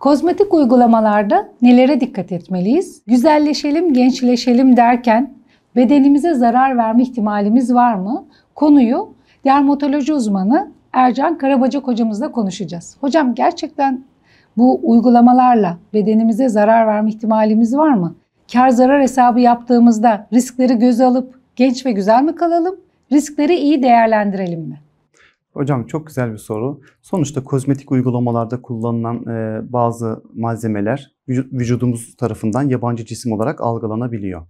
Kozmetik uygulamalarda nelere dikkat etmeliyiz? Güzelleşelim, gençleşelim derken bedenimize zarar verme ihtimalimiz var mı? Konuyu dermatoloji uzmanı Ercan Karabacak hocamızla konuşacağız. Hocam gerçekten bu uygulamalarla bedenimize zarar verme ihtimalimiz var mı? Kar zarar hesabı yaptığımızda riskleri göze alıp genç ve güzel mi kalalım? Riskleri iyi değerlendirelim mi? Hocam çok güzel bir soru. Sonuçta kozmetik uygulamalarda kullanılan e, bazı malzemeler vücudumuz tarafından yabancı cisim olarak algılanabiliyor.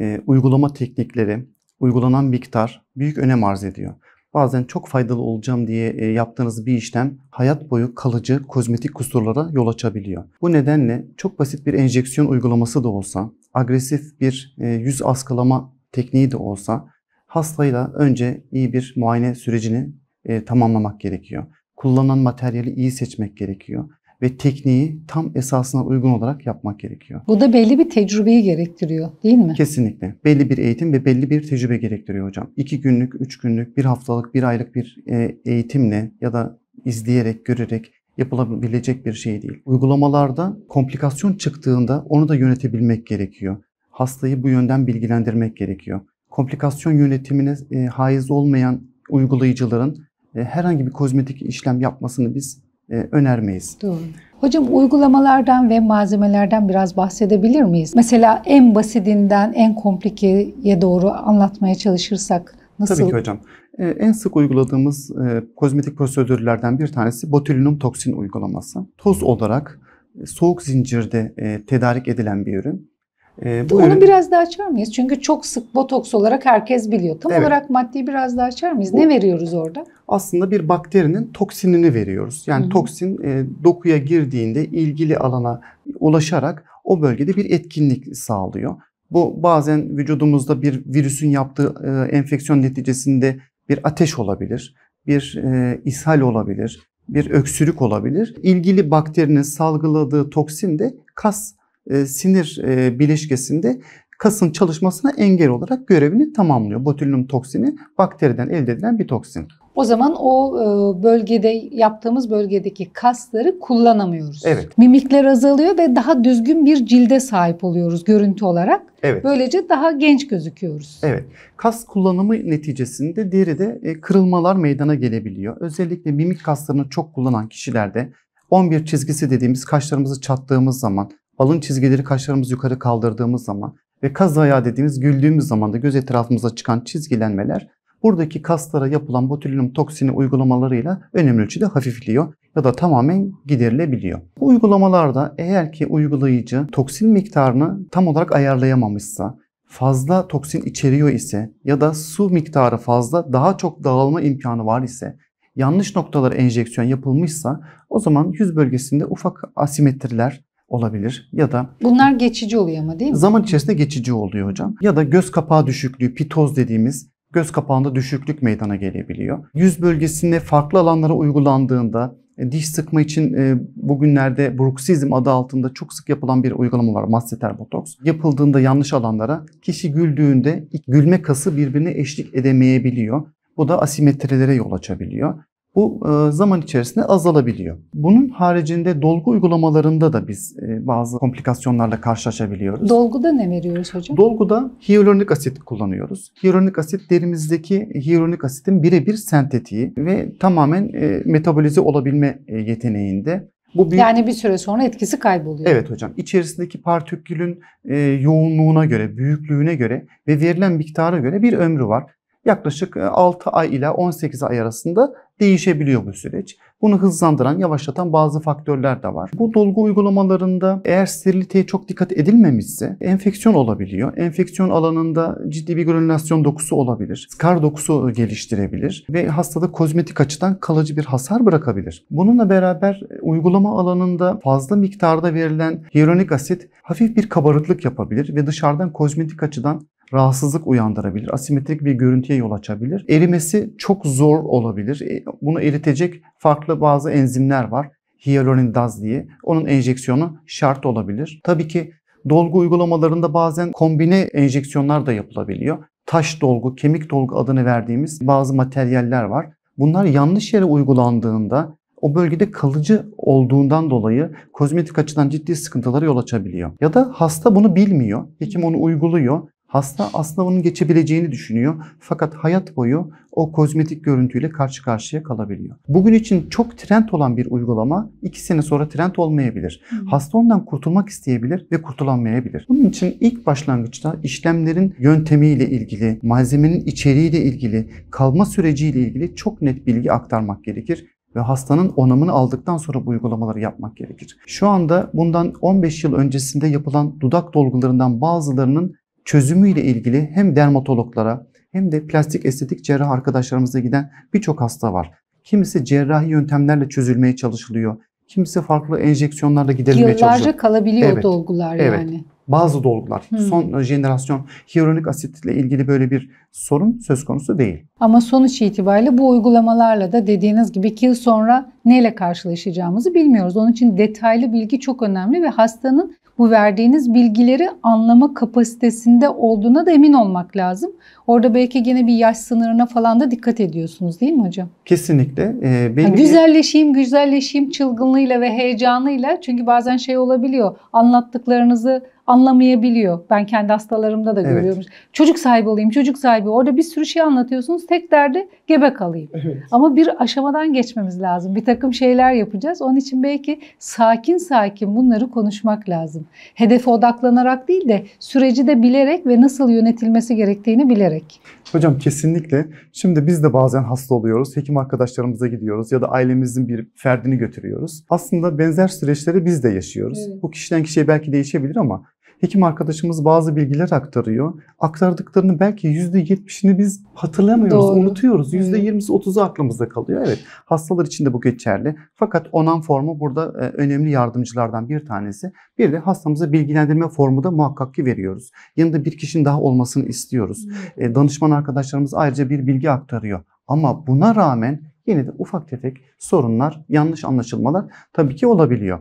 E, uygulama teknikleri, uygulanan miktar büyük önem arz ediyor. Bazen çok faydalı olacağım diye e, yaptığınız bir işlem hayat boyu kalıcı kozmetik kusurlara yol açabiliyor. Bu nedenle çok basit bir enjeksiyon uygulaması da olsa, agresif bir e, yüz askılama tekniği de olsa hastayla önce iyi bir muayene sürecini e, tamamlamak gerekiyor. Kullanılan materyali iyi seçmek gerekiyor ve tekniği tam esasına uygun olarak yapmak gerekiyor. Bu da belli bir tecrübeyi gerektiriyor değil mi? Kesinlikle. Belli bir eğitim ve belli bir tecrübe gerektiriyor hocam. İki günlük, üç günlük, bir haftalık, bir aylık bir e, eğitimle ya da izleyerek, görerek yapılabilecek bir şey değil. Uygulamalarda komplikasyon çıktığında onu da yönetebilmek gerekiyor. Hastayı bu yönden bilgilendirmek gerekiyor. Komplikasyon yönetimine e, haiz olmayan uygulayıcıların e, herhangi bir kozmetik işlem yapmasını biz e, önermeyiz. Doğru. Hocam uygulamalardan ve malzemelerden biraz bahsedebilir miyiz? Mesela en basitinden en komplikeye doğru anlatmaya çalışırsak nasıl? Tabii ki hocam. E, en sık uyguladığımız kozmetik prosedürlerden bir tanesi botulinum toksin uygulaması. Toz olarak soğuk zincirde tedarik edilen bir ürün. E, Onu biraz daha açar mıyız? Çünkü çok sık botoks olarak herkes biliyor. Tam evet. olarak maddeyi biraz daha açar mıyız? Bu, ne veriyoruz orada? Aslında bir bakterinin toksinini veriyoruz. Yani Hı-hı. toksin e, dokuya girdiğinde ilgili alana ulaşarak o bölgede bir etkinlik sağlıyor. Bu bazen vücudumuzda bir virüsün yaptığı e, enfeksiyon neticesinde bir ateş olabilir, bir e, ishal olabilir, bir öksürük olabilir. İlgili bakterinin salgıladığı toksin de kas e, sinir e, bileşkesinde kasın çalışmasına engel olarak görevini tamamlıyor. Botulinum toksini bakteriden elde edilen bir toksin. O zaman o e, bölgede yaptığımız bölgedeki kasları kullanamıyoruz. Evet. Mimikler azalıyor ve daha düzgün bir cilde sahip oluyoruz görüntü olarak. Evet. Böylece daha genç gözüküyoruz. Evet. Kas kullanımı neticesinde deride kırılmalar meydana gelebiliyor. Özellikle mimik kaslarını çok kullanan kişilerde 11 çizgisi dediğimiz kaşlarımızı çattığımız zaman alın çizgileri kaşlarımız yukarı kaldırdığımız zaman ve kaz ayağı dediğimiz güldüğümüz zaman da göz etrafımıza çıkan çizgilenmeler buradaki kaslara yapılan botulinum toksini uygulamalarıyla önemli ölçüde hafifliyor ya da tamamen giderilebiliyor. Bu uygulamalarda eğer ki uygulayıcı toksin miktarını tam olarak ayarlayamamışsa, fazla toksin içeriyor ise ya da su miktarı fazla daha çok dağılma imkanı var ise yanlış noktalara enjeksiyon yapılmışsa o zaman yüz bölgesinde ufak asimetriler olabilir ya da Bunlar geçici oluyor ama değil mi? zaman içerisinde geçici oluyor hocam. Ya da göz kapağı düşüklüğü, pitoz dediğimiz göz kapağında düşüklük meydana gelebiliyor. Yüz bölgesinde farklı alanlara uygulandığında e, diş sıkma için e, bugünlerde bruksizm adı altında çok sık yapılan bir uygulama var masseter botoks. Yapıldığında yanlış alanlara kişi güldüğünde gülme kası birbirine eşlik edemeyebiliyor. Bu da asimetrilere yol açabiliyor. Bu e, zaman içerisinde azalabiliyor. Bunun haricinde dolgu uygulamalarında da biz e, bazı komplikasyonlarla karşılaşabiliyoruz. Dolguda ne veriyoruz hocam? Dolguda hyaluronik asit kullanıyoruz. Hyaluronik asit derimizdeki hyaluronik asitin birebir sentetiği ve tamamen e, metabolize olabilme yeteneğinde. Bu büyük... Yani bir süre sonra etkisi kayboluyor. Evet hocam. İçerisindeki partikülün e, yoğunluğuna göre, büyüklüğüne göre ve verilen miktara göre bir ömrü var yaklaşık 6 e, ay ile 18 ay arasında değişebiliyor bu süreç. Bunu hızlandıran, yavaşlatan bazı faktörler de var. Bu dolgu uygulamalarında eğer steriliteye çok dikkat edilmemişse enfeksiyon olabiliyor. Enfeksiyon alanında ciddi bir granülasyon dokusu olabilir. Skar dokusu e, geliştirebilir ve hastada kozmetik açıdan kalıcı bir hasar bırakabilir. Bununla beraber e, uygulama alanında fazla miktarda verilen hyaluronik asit hafif bir kabarıklık yapabilir ve dışarıdan kozmetik açıdan rahatsızlık uyandırabilir. Asimetrik bir görüntüye yol açabilir. Erimesi çok zor olabilir. E, bunu eritecek farklı bazı enzimler var. Hyaluronidaz diye. Onun enjeksiyonu şart olabilir. Tabii ki dolgu uygulamalarında bazen kombine enjeksiyonlar da yapılabiliyor. Taş dolgu, kemik dolgu adını verdiğimiz bazı materyaller var. Bunlar yanlış yere uygulandığında o bölgede kalıcı olduğundan dolayı kozmetik açıdan ciddi sıkıntılara yol açabiliyor. Ya da hasta bunu bilmiyor, hekim onu uyguluyor Hasta aslında onun geçebileceğini düşünüyor. Fakat hayat boyu o kozmetik görüntüyle karşı karşıya kalabiliyor. Bugün için çok trend olan bir uygulama iki sene sonra trend olmayabilir. Hı. Hasta ondan kurtulmak isteyebilir ve kurtulanmayabilir. Bunun için ilk başlangıçta işlemlerin yöntemiyle ilgili, malzemenin içeriğiyle ilgili, kalma süreciyle ilgili çok net bilgi aktarmak gerekir ve hastanın onamını aldıktan sonra bu uygulamaları yapmak gerekir. Şu anda bundan 15 yıl öncesinde yapılan dudak dolgularından bazılarının Çözümü ile ilgili hem dermatologlara hem de plastik estetik cerrah arkadaşlarımıza giden birçok hasta var. Kimisi cerrahi yöntemlerle çözülmeye çalışılıyor. Kimisi farklı enjeksiyonlarla giderilmeye çalışıyor. Yıllarca kalabiliyor evet, dolgular evet. yani. Bazı dolgular. Hmm. Son e, jenerasyon hyaluronik ile ilgili böyle bir sorun söz konusu değil. Ama sonuç itibariyle bu uygulamalarla da dediğiniz gibi 2 yıl sonra neyle karşılaşacağımızı bilmiyoruz. Onun için detaylı bilgi çok önemli ve hastanın bu verdiğiniz bilgileri anlama kapasitesinde olduğuna da emin olmak lazım. Orada belki gene bir yaş sınırına falan da dikkat ediyorsunuz değil mi hocam? Kesinlikle. Ee, benim... yani güzelleşeyim, güzelleşeyim çılgınlığıyla ve heyecanıyla çünkü bazen şey olabiliyor. Anlattıklarınızı anlamayabiliyor. Ben kendi hastalarımda da evet. görüyorum. Çocuk sahibi olayım, çocuk sahibi. Orada bir sürü şey anlatıyorsunuz. Tek derdi gebe kalayım. Evet. Ama bir aşamadan geçmemiz lazım. Bir takım şeyler yapacağız. Onun için belki sakin sakin bunları konuşmak lazım. Hedefe odaklanarak değil de süreci de bilerek ve nasıl yönetilmesi gerektiğini bilerek. Hocam kesinlikle. Şimdi biz de bazen hasta oluyoruz. Hekim arkadaşlarımıza gidiyoruz ya da ailemizin bir ferdini götürüyoruz. Aslında benzer süreçleri biz de yaşıyoruz. Evet. Bu kişiden kişiye belki değişebilir ama hekim arkadaşımız bazı bilgiler aktarıyor. Aktardıklarını belki %70'ini biz hatırlamıyoruz, Doğru. unutuyoruz. %20'si 30'u aklımızda kalıyor. Evet hastalar için de bu geçerli. Fakat onan formu burada e, önemli yardımcılardan bir tanesi. Bir de hastamıza bilgilendirme formu da muhakkak ki veriyoruz. Yanında bir kişinin daha olmasını istiyoruz. E, danışman arkadaşlarımız ayrıca bir bilgi aktarıyor. Ama buna rağmen yine de ufak tefek sorunlar, yanlış anlaşılmalar tabii ki olabiliyor.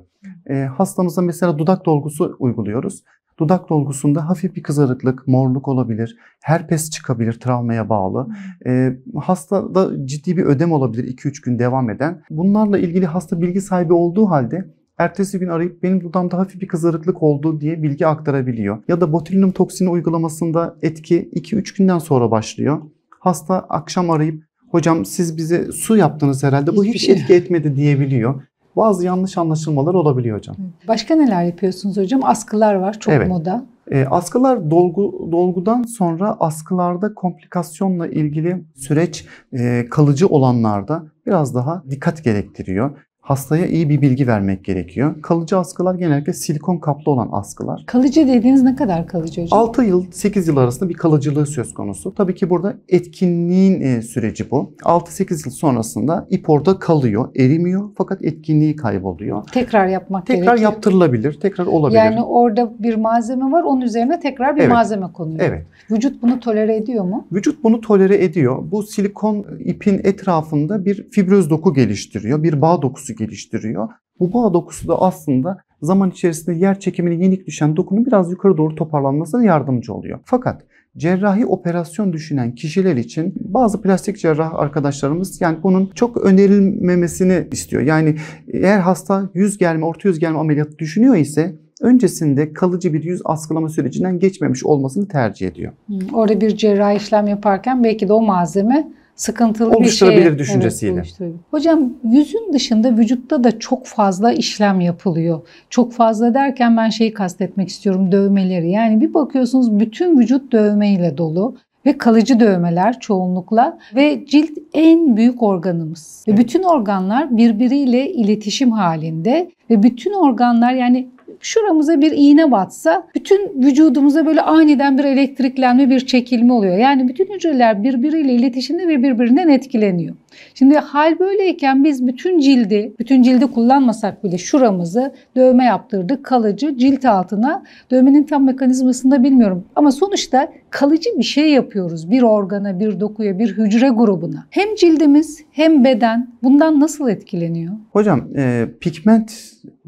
E, hastamıza mesela dudak dolgusu uyguluyoruz. Dudak dolgusunda hafif bir kızarıklık, morluk olabilir, herpes çıkabilir travmaya bağlı. E, hastada ciddi bir ödem olabilir 2-3 gün devam eden. Bunlarla ilgili hasta bilgi sahibi olduğu halde ertesi gün arayıp benim dudamda hafif bir kızarıklık oldu diye bilgi aktarabiliyor. Ya da botulinum toksini uygulamasında etki 2-3 günden sonra başlıyor. Hasta akşam arayıp hocam siz bize su yaptınız herhalde bu hiç, hiç şey etki etmedi diyebiliyor bazı yanlış anlaşılmalar olabiliyor hocam. Başka neler yapıyorsunuz hocam? Askılar var çok evet. moda. E, askılar dolgu, dolgudan sonra askılarda komplikasyonla ilgili süreç e, kalıcı olanlarda biraz daha dikkat gerektiriyor hastaya iyi bir bilgi vermek gerekiyor. Kalıcı askılar genellikle silikon kaplı olan askılar. Kalıcı dediğiniz ne kadar kalıcı hocam? 6 yıl 8 yıl arasında bir kalıcılığı söz konusu. Tabii ki burada etkinliğin e, süreci bu. 6-8 yıl sonrasında ip orada kalıyor, erimiyor fakat etkinliği kayboluyor. Tekrar yapmak tekrar gerekiyor. Tekrar yaptırılabilir, tekrar olabilir. Yani orada bir malzeme var, onun üzerine tekrar bir evet. malzeme konuyor. Evet. Vücut bunu tolere ediyor mu? Vücut bunu tolere ediyor. Bu silikon ipin etrafında bir fibroz doku geliştiriyor, bir bağ dokusu geliştiriyor. Bu bağ dokusu da aslında zaman içerisinde yer çekimine yenik düşen dokunun biraz yukarı doğru toparlanmasına yardımcı oluyor. Fakat cerrahi operasyon düşünen kişiler için bazı plastik cerrah arkadaşlarımız yani bunun çok önerilmemesini istiyor. Yani eğer hasta yüz germe, orta yüz germe ameliyatı düşünüyor ise öncesinde kalıcı bir yüz askılama sürecinden geçmemiş olmasını tercih ediyor. Orada bir cerrahi işlem yaparken belki de o malzeme sıkıntılı bir şey. düşüncesiyle. Evet, oluşturabilir. Hocam yüzün dışında vücutta da çok fazla işlem yapılıyor. Çok fazla derken ben şeyi kastetmek istiyorum dövmeleri. Yani bir bakıyorsunuz bütün vücut dövmeyle dolu ve kalıcı dövmeler çoğunlukla ve cilt en büyük organımız. Ve bütün organlar birbiriyle iletişim halinde ve bütün organlar yani şuramıza bir iğne batsa bütün vücudumuza böyle aniden bir elektriklenme, bir çekilme oluyor. Yani bütün hücreler birbiriyle iletişimde ve birbirinden etkileniyor. Şimdi hal böyleyken biz bütün cildi, bütün cildi kullanmasak bile şuramızı dövme yaptırdık kalıcı cilt altına. Dövmenin tam mekanizmasını da bilmiyorum ama sonuçta kalıcı bir şey yapıyoruz bir organa, bir dokuya, bir hücre grubuna. Hem cildimiz hem beden bundan nasıl etkileniyor? Hocam e, pigment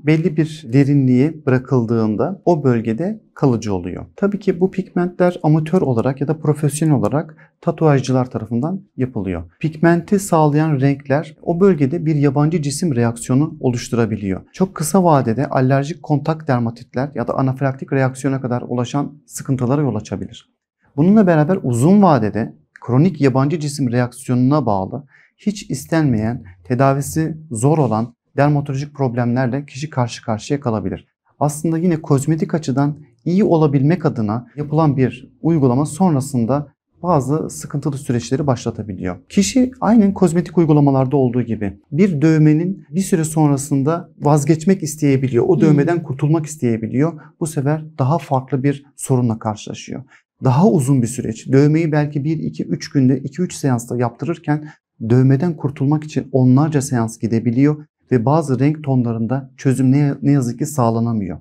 belli bir derinliğe bırakıldığında o bölgede kalıcı oluyor. Tabii ki bu pigmentler amatör olarak ya da profesyonel olarak tatuajcılar tarafından yapılıyor. Pigmenti sağlayan renkler o bölgede bir yabancı cisim reaksiyonu oluşturabiliyor. Çok kısa vadede alerjik kontak dermatitler ya da anafilaktik reaksiyona kadar ulaşan sıkıntılara yol açabilir. Bununla beraber uzun vadede kronik yabancı cisim reaksiyonuna bağlı hiç istenmeyen, tedavisi zor olan dermatolojik problemlerle kişi karşı karşıya kalabilir. Aslında yine kozmetik açıdan iyi olabilmek adına yapılan bir uygulama sonrasında bazı sıkıntılı süreçleri başlatabiliyor. Kişi aynen kozmetik uygulamalarda olduğu gibi bir dövmenin bir süre sonrasında vazgeçmek isteyebiliyor. O dövmeden hmm. kurtulmak isteyebiliyor. Bu sefer daha farklı bir sorunla karşılaşıyor. Daha uzun bir süreç. Dövmeyi belki 1 2 3 günde 2 3 seansta yaptırırken dövmeden kurtulmak için onlarca seans gidebiliyor ve bazı renk tonlarında çözüm ne yazık ki sağlanamıyor.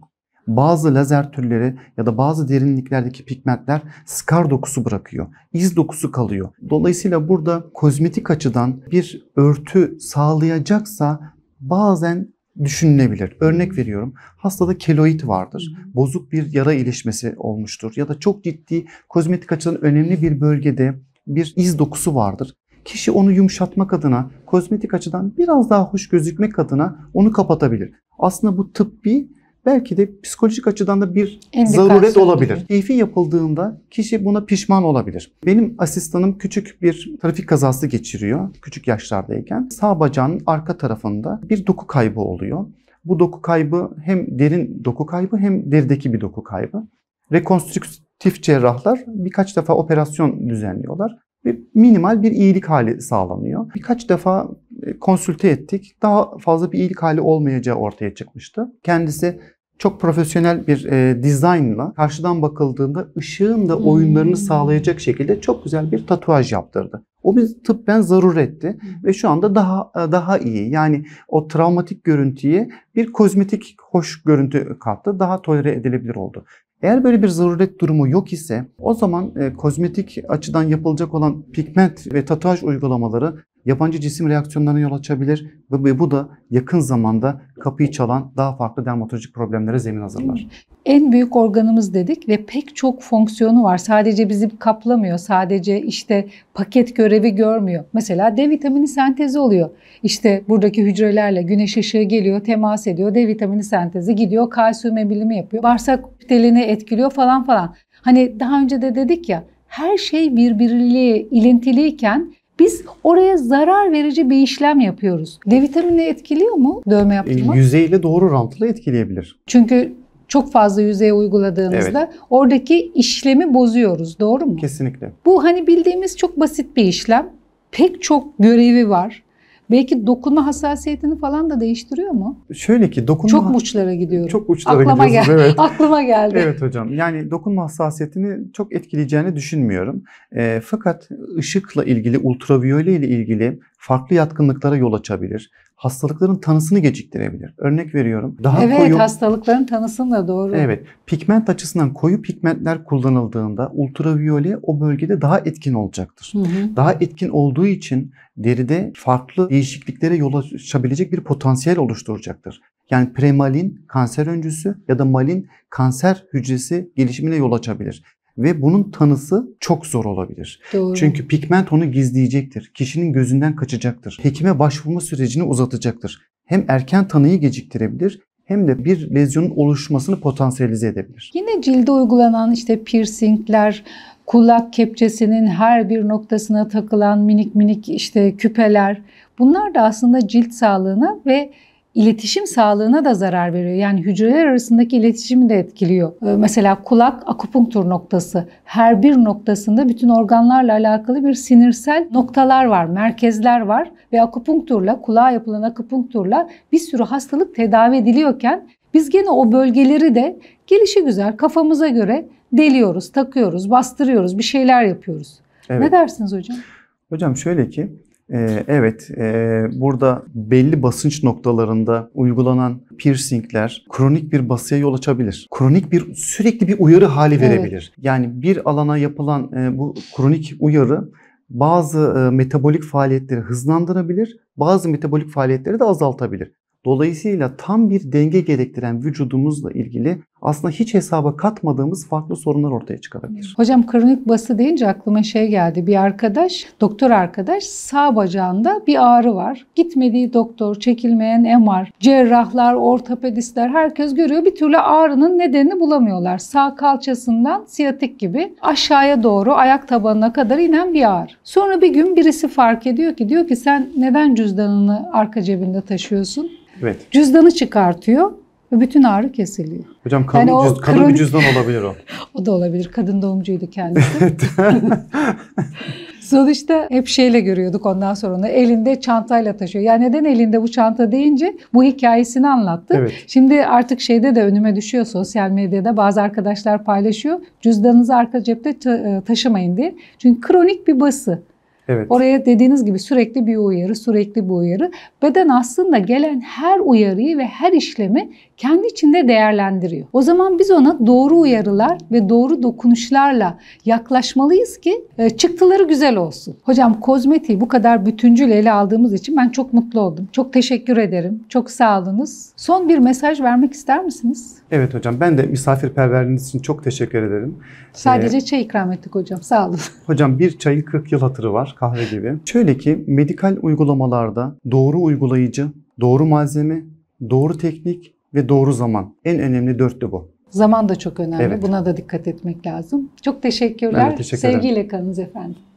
Bazı lazer türleri ya da bazı derinliklerdeki pigmentler skar dokusu bırakıyor. iz dokusu kalıyor. Dolayısıyla burada kozmetik açıdan bir örtü sağlayacaksa bazen düşünülebilir. Örnek veriyorum. Hastada keloid vardır. Bozuk bir yara iyileşmesi olmuştur ya da çok ciddi kozmetik açıdan önemli bir bölgede bir iz dokusu vardır. Kişi onu yumuşatmak adına, kozmetik açıdan biraz daha hoş gözükmek adına onu kapatabilir. Aslında bu tıbbi belki de psikolojik açıdan da bir İndikasyon zaruret olabilir. Gibi. Keyfi yapıldığında kişi buna pişman olabilir. Benim asistanım küçük bir trafik kazası geçiriyor küçük yaşlardayken. Sağ bacağının arka tarafında bir doku kaybı oluyor. Bu doku kaybı hem derin doku kaybı hem derideki bir doku kaybı. Rekonstrüktif cerrahlar birkaç defa operasyon düzenliyorlar ve minimal bir iyilik hali sağlanıyor. Birkaç defa e, konsülte ettik. Daha fazla bir iyilik hali olmayacağı ortaya çıkmıştı. Kendisi çok profesyonel bir e, dizaynla karşıdan bakıldığında ışığın da oyunlarını hmm. sağlayacak şekilde çok güzel bir tatuaj yaptırdı. O biz tıbben zarur etti ve şu anda daha e, daha iyi. Yani o travmatik görüntüye bir kozmetik hoş görüntü kattı. Daha tolere edilebilir oldu. Eğer böyle bir zaruret durumu yok ise o zaman e, kozmetik açıdan yapılacak olan pigment ve tatuaj uygulamaları yabancı cisim reaksiyonlarına yol açabilir ve bu da yakın zamanda kapıyı çalan daha farklı dermatolojik problemlere zemin hazırlar en büyük organımız dedik ve pek çok fonksiyonu var. Sadece bizi kaplamıyor, sadece işte paket görevi görmüyor. Mesela D vitamini sentezi oluyor. İşte buradaki hücrelerle güneş ışığı geliyor, temas ediyor, D vitamini sentezi gidiyor, kalsiyum emilimi yapıyor, bağırsak telini etkiliyor falan falan. Hani daha önce de dedik ya, her şey birbiriyle ilintiliyken biz oraya zarar verici bir işlem yapıyoruz. D vitamini etkiliyor mu dövme yaptırmak? E, yüzeyle doğru rantla etkileyebilir. Çünkü çok fazla yüzeye uyguladığımızda evet. oradaki işlemi bozuyoruz. Doğru mu? Kesinlikle. Bu hani bildiğimiz çok basit bir işlem. Pek çok görevi var. Belki dokunma hassasiyetini falan da değiştiriyor mu? Şöyle ki dokunma... Çok uçlara gidiyorum. Çok uçlara Aklıma gel evet. Aklıma geldi. Evet hocam. Yani dokunma hassasiyetini çok etkileyeceğini düşünmüyorum. E, fakat ışıkla ilgili, ultraviyole ile ilgili farklı yatkınlıklara yol açabilir. Hastalıkların tanısını geciktirebilir. Örnek veriyorum. Daha evet, koyu, hastalıkların tanısını da doğru. Evet. Pigment açısından koyu pigmentler kullanıldığında ultraviyole o bölgede daha etkin olacaktır. Hı hı. Daha etkin olduğu için deride farklı değişikliklere yol açabilecek bir potansiyel oluşturacaktır. Yani premalin kanser öncüsü ya da malin kanser hücresi gelişimine yol açabilir ve bunun tanısı çok zor olabilir. Doğru. Çünkü pigment onu gizleyecektir. Kişinin gözünden kaçacaktır. Hekime başvurma sürecini uzatacaktır. Hem erken tanıyı geciktirebilir hem de bir lezyonun oluşmasını potansiyelize edebilir. Yine cilde uygulanan işte piercingler, kulak kepçesinin her bir noktasına takılan minik minik işte küpeler bunlar da aslında cilt sağlığına ve iletişim sağlığına da zarar veriyor. Yani hücreler arasındaki iletişimi de etkiliyor. Ee, mesela kulak akupunktur noktası. Her bir noktasında bütün organlarla alakalı bir sinirsel noktalar var, merkezler var ve akupunkturla, kulağa yapılan akupunkturla bir sürü hastalık tedavi ediliyorken biz gene o bölgeleri de gelişi güzel kafamıza göre deliyoruz, takıyoruz, bastırıyoruz, bir şeyler yapıyoruz. Evet. Ne dersiniz hocam? Hocam şöyle ki ee, evet, e, burada belli basınç noktalarında uygulanan piercingler kronik bir basıya yol açabilir. Kronik bir sürekli bir uyarı hali verebilir. Evet. Yani bir alana yapılan e, bu kronik uyarı bazı e, metabolik faaliyetleri hızlandırabilir, bazı metabolik faaliyetleri de azaltabilir. Dolayısıyla tam bir denge gerektiren vücudumuzla ilgili aslında hiç hesaba katmadığımız farklı sorunlar ortaya çıkabilir. Hocam kronik bası deyince aklıma şey geldi. Bir arkadaş, doktor arkadaş sağ bacağında bir ağrı var. Gitmediği doktor, çekilmeyen MR, cerrahlar, ortopedistler herkes görüyor. Bir türlü ağrının nedenini bulamıyorlar. Sağ kalçasından siyatik gibi aşağıya doğru ayak tabanına kadar inen bir ağrı. Sonra bir gün birisi fark ediyor ki diyor ki sen neden cüzdanını arka cebinde taşıyorsun? Evet. Cüzdanı çıkartıyor ve bütün ağrı kesiliyor. Hocam kadın, yani cüz, kadın kronik... bir cüzdan olabilir o. o da olabilir. Kadın doğumcuydu kendisi. Sonuçta hep şeyle görüyorduk ondan sonra onu. Elinde çantayla taşıyor. Yani neden elinde bu çanta deyince bu hikayesini anlattı. Evet. Şimdi artık şeyde de önüme düşüyor sosyal medyada bazı arkadaşlar paylaşıyor. Cüzdanınızı arka cepte e, taşımayın diye. Çünkü kronik bir bası. Evet. Oraya dediğiniz gibi sürekli bir uyarı, sürekli bir uyarı. Beden aslında gelen her uyarıyı ve her işlemi kendi içinde değerlendiriyor. O zaman biz ona doğru uyarılar ve doğru dokunuşlarla yaklaşmalıyız ki e, çıktıları güzel olsun. Hocam kozmetiği bu kadar bütüncül ele aldığımız için ben çok mutlu oldum. Çok teşekkür ederim. Çok sağ Son bir mesaj vermek ister misiniz? Evet hocam ben de misafirperverliğiniz için çok teşekkür ederim. Sadece ee, çay ikram ettik hocam. Sağ olun. Hocam bir çayın 40 yıl hatırı var kahve gibi. Şöyle ki medikal uygulamalarda doğru uygulayıcı, doğru malzeme, doğru teknik ve doğru zaman. En önemli dörtlü bu. Zaman da çok önemli. Evet. Buna da dikkat etmek lazım. Çok teşekkürler. Ben teşekkür ederim. Sevgiyle kalınız efendim.